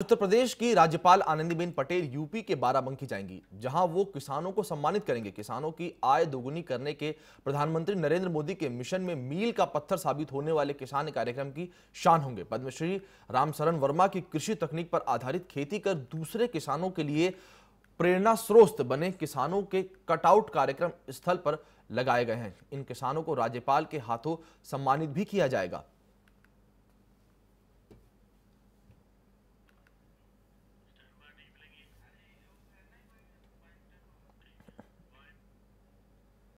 उत्तर प्रदेश की राज्यपाल आनंदीबेन पटेल यूपी के बाराबंकी जाएंगी जहां वो किसानों को सम्मानित करेंगे किसानों की आय दोगुनी करने के प्रधानमंत्री नरेंद्र मोदी के मिशन में मील का पत्थर साबित होने वाले किसान कार्यक्रम की शान होंगे पद्मश्री रामशरण वर्मा की कृषि तकनीक पर आधारित खेती कर दूसरे किसानों के लिए प्रेरणा स्रोत बने किसानों के कटआउट कार्यक्रम स्थल पर लगाए गए हैं इन किसानों को राज्यपाल के हाथों सम्मानित भी किया जाएगा